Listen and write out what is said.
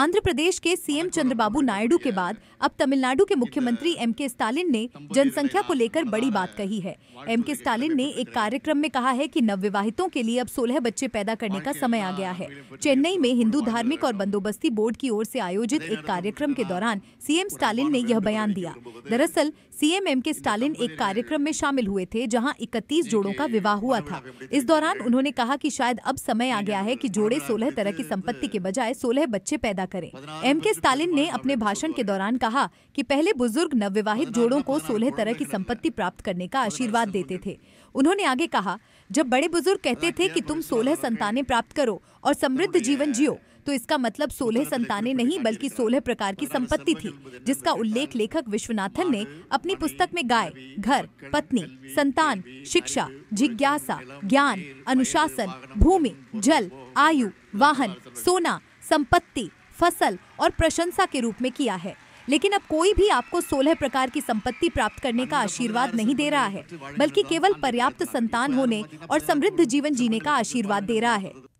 आंध्र प्रदेश के सीएम चंद्रबाबू नायडू के बाद अब तमिलनाडु के मुख्यमंत्री एम के स्टालिन ने जनसंख्या को लेकर बड़ी बात कही है एम के स्टालिन ने एक कार्यक्रम में कहा है कि नवविवाहितों के लिए अब सोलह बच्चे पैदा करने का समय आ गया है चेन्नई में हिंदू धार्मिक और बंदोबस्ती बोर्ड की ओर से आयोजित एक कार्यक्रम के दौरान सीएम स्टालिन ने यह बयान दिया दरअसल सीएम एम के स्टालिन एक कार्यक्रम में शामिल हुए थे जहाँ इकतीस जोड़ों का विवाह हुआ था इस दौरान उन्होंने कहा की शायद अब समय आ गया है की जोड़े सोलह तरह की संपत्ति के बजाय सोलह बच्चे पैदा अदा करें एम के स्टालिन ने अपने भाषण के दौरान कहा कि पहले बुजुर्ग नवविवाहित जोड़ों को सोलह तरह की संपत्ति प्राप्त करने का आशीर्वाद देते थे उन्होंने आगे कहा जब बड़े बुजुर्ग कहते थे कि तुम सोलह संतानें प्राप्त करो और समृद्ध जीवन जियो तो इसका मतलब सोलह संतानें नहीं बल्कि सोलह प्रकार की संपत्ति थी जिसका उल्लेख लेखक विश्वनाथन ने अपनी पुस्तक में गाय घर पत्नी संतान शिक्षा तो जिज्ञासा ज्ञान अनुशासन भूमि जल आयु वाहन सोना संपत्ति फसल और प्रशंसा के रूप में किया है लेकिन अब कोई भी आपको सोलह प्रकार की संपत्ति प्राप्त करने का आशीर्वाद नहीं दे रहा है बल्कि केवल पर्याप्त संतान होने और समृद्ध जीवन जीने का आशीर्वाद दे रहा है